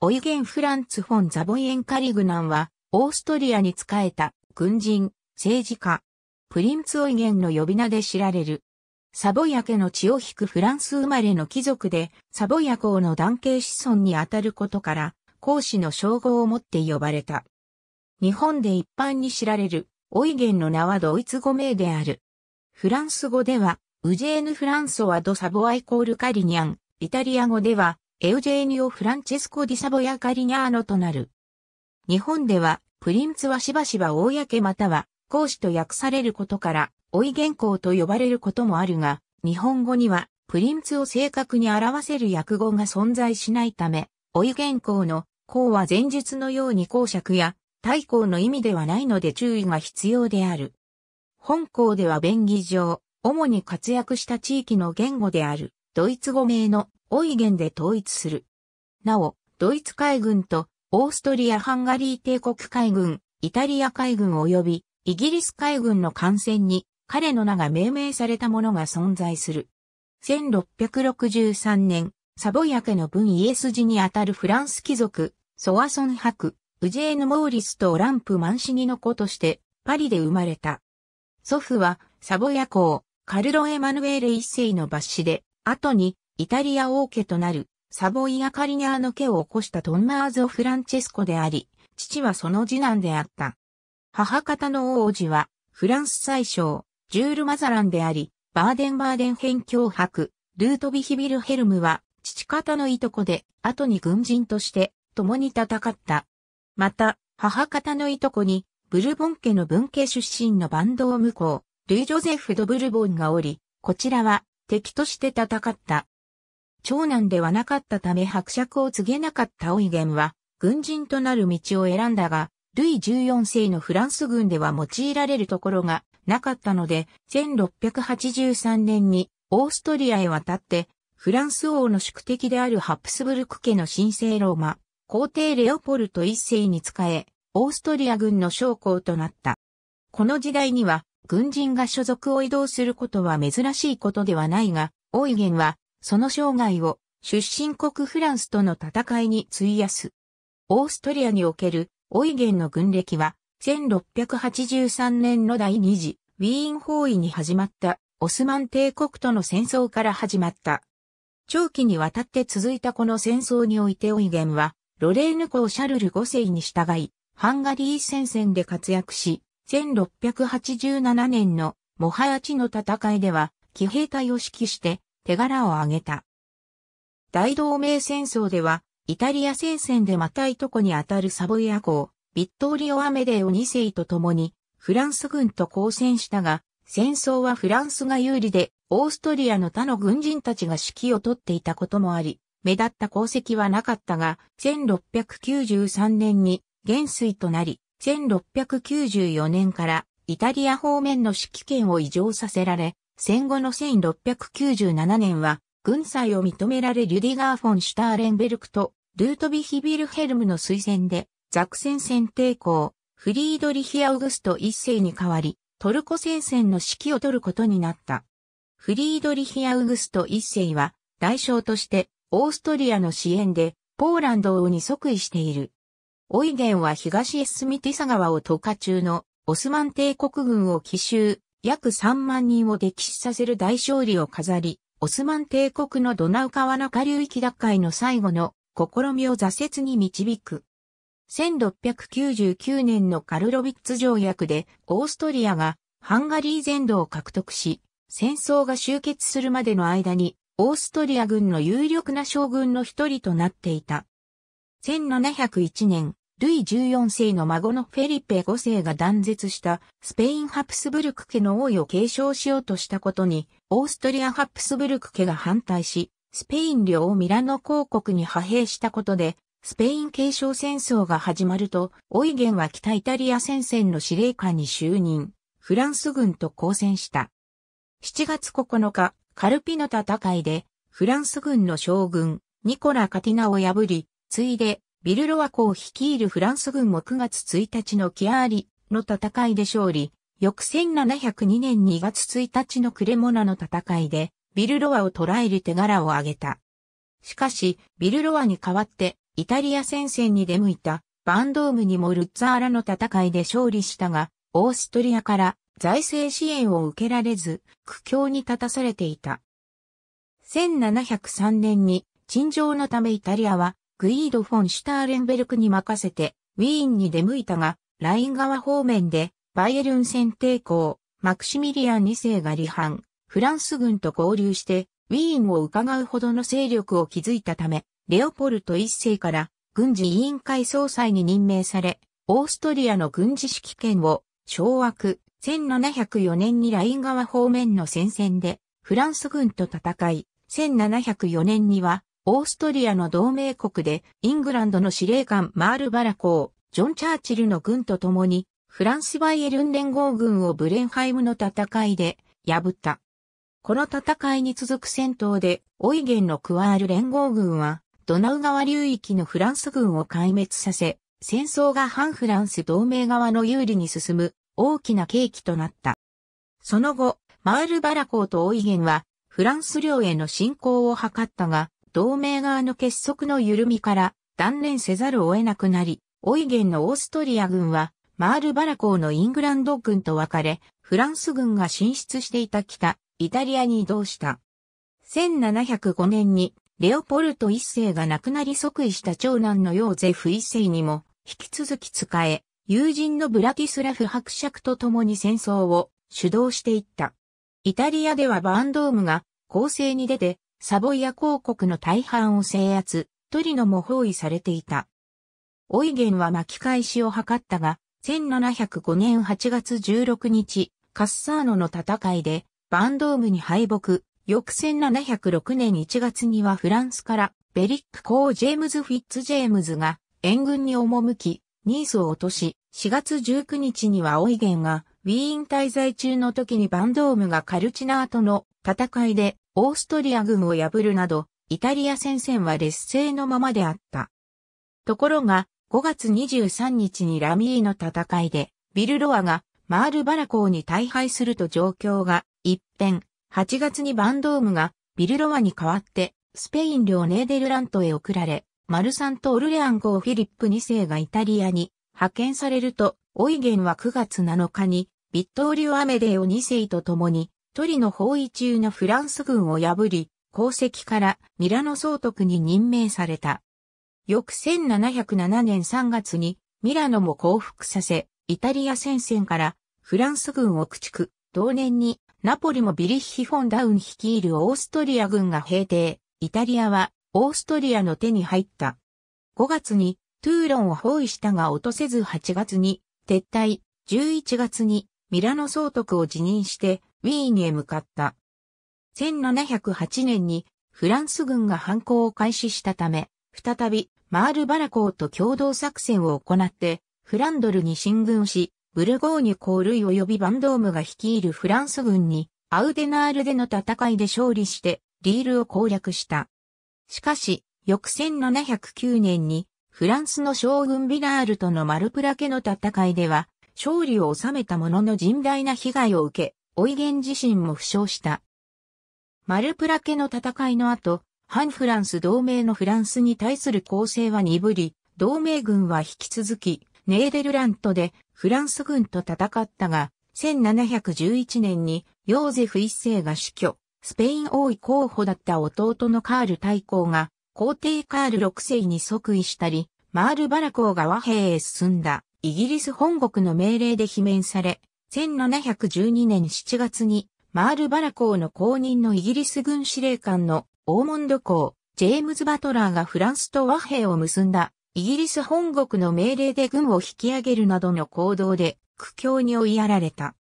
オイゲン・フランツ・フォン・ザボイエン・カリグナンは、オーストリアに仕えた軍人、政治家、プリンツ・オイゲンの呼び名で知られる。サボヤ家の血を引くフランス生まれの貴族で、サボヤ公の男系子孫にあたることから、公子の称号を持って呼ばれた。日本で一般に知られる、オイゲンの名はドイツ語名である。フランス語では、ウジェーヌ・フランソワ・ド・サボアイコール・カリニャン、イタリア語では、エウジェーニオ・フランチェスコ・ディサボヤ・カリニャーノとなる。日本では、プリンツはしばしば公または、講師と訳されることから、追い原稿と呼ばれることもあるが、日本語には、プリンツを正確に表せる訳語が存在しないため、追い原稿の、公は前述のように公爵や、対抗の意味ではないので注意が必要である。本校では便宜上、主に活躍した地域の言語である。ドイツ語名のオイゲンで統一する。なお、ドイツ海軍とオーストリア・ハンガリー帝国海軍、イタリア海軍及びイギリス海軍の艦船に彼の名が命名されたものが存在する。1663年、サボヤ家の分イエス字にあたるフランス貴族、ソワソン博、ウジェーヌ・モーリスとランプ・マンシニの子として、パリで生まれた。祖父は、サボヤ公、カルロ・エマヌエール一世の抜子で、後にイタリア王家となるサボイア・カリニャーの家を起こしたトンマーゾ・フランチェスコであり、父はその次男であった。母方の王子はフランス最小、ジュール・マザランであり、バーデン・バーデン辺境伯、ルートビヒビル・ヘルムは父方のいとこで、後に軍人として共に戦った。また、母方のいとこに、ブルボン家の文系出身のバンドを向こう、ルイ・ジョゼフ・ド・ブルボンがおり、こちらは敵として戦った。長男ではなかったため伯爵を告げなかったオイゲンは、軍人となる道を選んだが、ルイ14世のフランス軍では用いられるところがなかったので、1683年にオーストリアへ渡って、フランス王の宿敵であるハプスブルク家の神聖ローマ、皇帝レオポルト一世に仕え、オーストリア軍の将校となった。この時代には、軍人が所属を移動することは珍しいことではないが、オイゲンは、その生涯を、出身国フランスとの戦いに費やす。オーストリアにおける、オイゲンの軍歴は、1683年の第二次、ウィーン包囲に始まった、オスマン帝国との戦争から始まった。長期にわたって続いたこの戦争においてオイゲンは、ロレーヌ公シャルル5世に従い、ハンガリー戦線で活躍し、1687年のモハヤチの戦いでは、騎兵隊を指揮して手柄を挙げた。大同盟戦争では、イタリア戦線でまたいとこにあたるサボイア公、ビットーリオ・アメデオ2世と共に、フランス軍と交戦したが、戦争はフランスが有利で、オーストリアの他の軍人たちが指揮をとっていたこともあり、目立った功績はなかったが、1693年に元帥となり、1694年からイタリア方面の指揮権を移譲させられ、戦後の1697年は軍祭を認められリュディガー・フォン・シュターレンベルクとルートビヒ・ビルヘルムの推薦でザクセン戦抵抗フリードリヒ・アウグスト一世に代わり、トルコ戦線の指揮を取ることになった。フリードリヒ・アウグスト一世は、代償として、オーストリアの支援で、ポーランド王に即位している。オイデンは東エスミティサ川を渡過中のオスマン帝国軍を奇襲、約3万人を溺死させる大勝利を飾り、オスマン帝国のドナウ川中流域奪回の最後の試みを挫折に導く。1699年のカルロビッツ条約でオーストリアがハンガリー全土を獲得し、戦争が終結するまでの間にオーストリア軍の有力な将軍の一人となっていた。1701年、ルイ14世の孫のフェリペ5世が断絶したスペインハプスブルク家の王位を継承しようとしたことに、オーストリアハプスブルク家が反対し、スペイン領をミラノ公国に派兵したことで、スペイン継承戦争が始まると、オイゲンは北イタリア戦線の司令官に就任、フランス軍と交戦した。7月9日、カルピの戦いで、フランス軍の将軍、ニコラ・カティナを破り、ついで、ビルロワを率いるフランス軍も9月1日のキアーリの戦いで勝利、翌1702年2月1日のクレモナの戦いで、ビルロワを捕らえる手柄を挙げた。しかし、ビルロワに代わって、イタリア戦線に出向いた、バンドームにもルッツァーラの戦いで勝利したが、オーストリアから財政支援を受けられず、苦境に立たされていた。1703年に、陳情のためイタリアはグイード・フォン・シュターレンベルクに任せて、ウィーンに出向いたが、ライン川方面で、バイエルン戦抵抗、マクシミリアン2世が離反、フランス軍と合流して、ウィーンを伺うほどの勢力を築いたため、レオポルト1世から軍事委員会総裁に任命され、オーストリアの軍事指揮権を掌握、1704年にライン川方面の戦線でフランス軍と戦い、1704年にはオーストリアの同盟国で、イングランドの司令官マール・バラコー、ジョン・チャーチルの軍と共に、フランス・バイエルン連合軍をブレンハイムの戦いで破った。この戦いに続く戦闘で、オイゲンのクワール連合軍は、ドナウ川流域のフランス軍を壊滅させ、戦争が反フランス同盟側の有利に進む大きな契機となった。その後、マール・バラコーとオイゲンは、フランス領への侵攻を図ったが、同盟側の結束の緩みから断念せざるを得なくなり、オイゲンのオーストリア軍は、マールバラ港のイングランド軍と別れ、フランス軍が進出していた北、イタリアに移動した。1705年に、レオポルト一世が亡くなり即位した長男のヨーゼフ一世にも、引き続き使え、友人のブラティスラフ伯爵と共に戦争を主導していった。イタリアではバーンドームが攻勢に出てサボイア公国の大半を制圧、トリノも包囲されていた。オイゲンは巻き返しを図ったが、1705年8月16日、カッサーノの戦いで、バンドームに敗北、翌1706年1月にはフランスからベリック公ジェームズ・フィッツ・ジェームズが援軍に赴き、ニースを落とし、4月19日にはオイゲンがウィーン滞在中の時にバンドームがカルチナートの戦いでオーストリア軍を破るなど、イタリア戦線は劣勢のままであった。ところが、5月23日にラミーの戦いで、ビルロアがマールバラ港に大敗すると状況が一変、8月にバンドームがビルロアに代わってスペイン領ネーデルラントへ送られ、マルサンとオルレアン号フィリップ2世がイタリアに派遣されると、オイゲンは9月7日にビットーリオ・アメデーを2世と共にトリの包囲中のフランス軍を破り、功績からミラノ総督に任命された。翌1707年3月にミラノも降伏させ、イタリア戦線からフランス軍を駆逐、同年にナポリもビリッヒ・フォン・ダウン率いるオーストリア軍が平定、イタリアはオーストリアの手に入った。5月にトゥーロンを包囲したが落とせず8月に撤退、11月にミラノ総督を辞任して、ウィーンへ向かった。1708年にフランス軍が反抗を開始したため、再びマール・バラコーと共同作戦を行って、フランドルに進軍し、ブルゴーニュル類及びバンドームが率いるフランス軍に、アウデナールでの戦いで勝利して、リールを攻略した。しかし、翌1709年に、フランスの将軍ビナールとのマルプラケの戦いでは、勝利を収めたものの甚大な被害を受け、オイゲン自身も負傷した。マルプラ家の戦いの後、反フランス同盟のフランスに対する攻勢は鈍り、同盟軍は引き続き、ネーデルラントでフランス軍と戦ったが、1711年にヨーゼフ一世が死去、スペイン王位候補だった弟のカール大公が、皇帝カール6世に即位したり、マールバラ公が和平へ進んだ。イギリス本国の命令で罷免され、1712年7月にマールバラ公の公認のイギリス軍司令官のオーモンド公、ジェームズ・バトラーがフランスと和平を結んだ、イギリス本国の命令で軍を引き上げるなどの行動で苦境に追いやられた。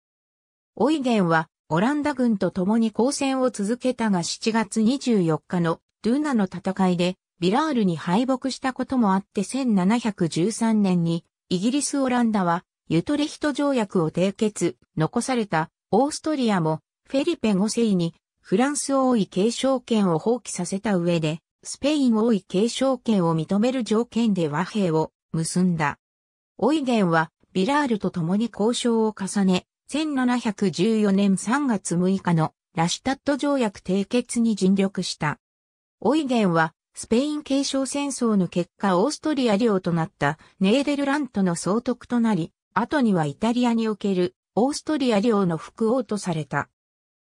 オイゲンはオランダ軍と共に交戦を続けたが7月24日のドゥーナの戦いでビラールに敗北したこともあって1713年にイギリスオランダは、ユトレヒト条約を締結、残されたオーストリアも、フェリペ5世に、フランス王位継承権を放棄させた上で、スペイン王位継承権を認める条件で和平を結んだ。オイゲンは、ビラールと共に交渉を重ね、1714年3月6日のラシュタット条約締結に尽力した。オイゲンはスペイン継承戦争の結果オーストリア領となったネーデルラントの総督となり、後にはイタリアにおけるオーストリア領の副王とされた。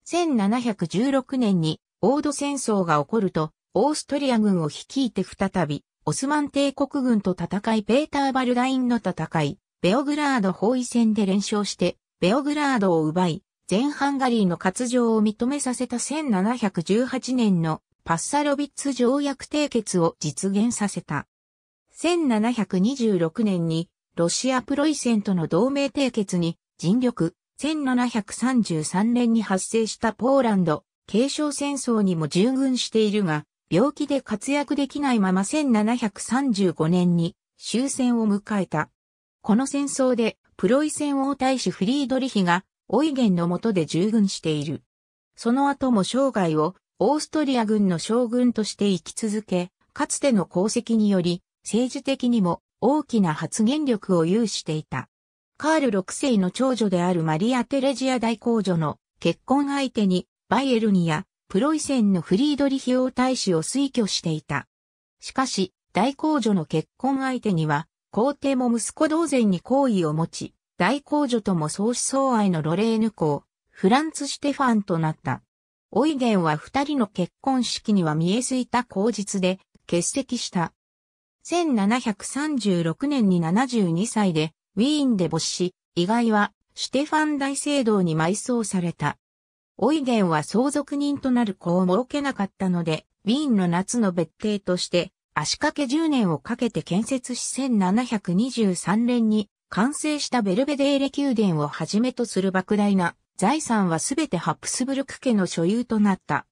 1716年にオード戦争が起こると、オーストリア軍を率いて再び、オスマン帝国軍と戦いペーター・バルダインの戦い、ベオグラード包囲戦で連勝して、ベオグラードを奪い、全ハンガリーの割譲を認めさせた1718年のパッサロビッツ条約締結を実現させた。1726年にロシア・プロイセンとの同盟締結に尽力、1733年に発生したポーランド、継承戦争にも従軍しているが、病気で活躍できないまま1735年に終戦を迎えた。この戦争でプロイセン王大使フリードリヒがオイゲンの下で従軍している。その後も生涯をオーストリア軍の将軍として生き続け、かつての功績により、政治的にも大きな発言力を有していた。カール6世の長女であるマリア・テレジア大公女の結婚相手にバイエルニア、プロイセンのフリードリヒ王太子を推挙していた。しかし、大公女の結婚相手には、皇帝も息子同然に好意を持ち、大公女とも相思相愛のロレーヌ公、フランツ・シテファンとなった。オイゲンは二人の結婚式には見えすいた口実で欠席した。1736年に72歳でウィーンで没し、意外はシュテファン大聖堂に埋葬された。オイゲンは相続人となる子を設けなかったので、ウィーンの夏の別邸として、足掛け10年をかけて建設し1723年に完成したベルベデーレ宮殿をはじめとする莫大な財産はすべてハプスブルク家の所有となった。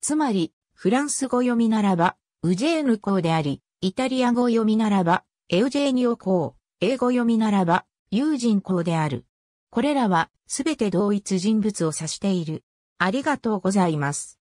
つまり、フランス語読みならば、ウジェーヌ公であり、イタリア語読みならば、エウジェーニオ公、英語読みならば、友人公である。これらは、すべて同一人物を指している。ありがとうございます。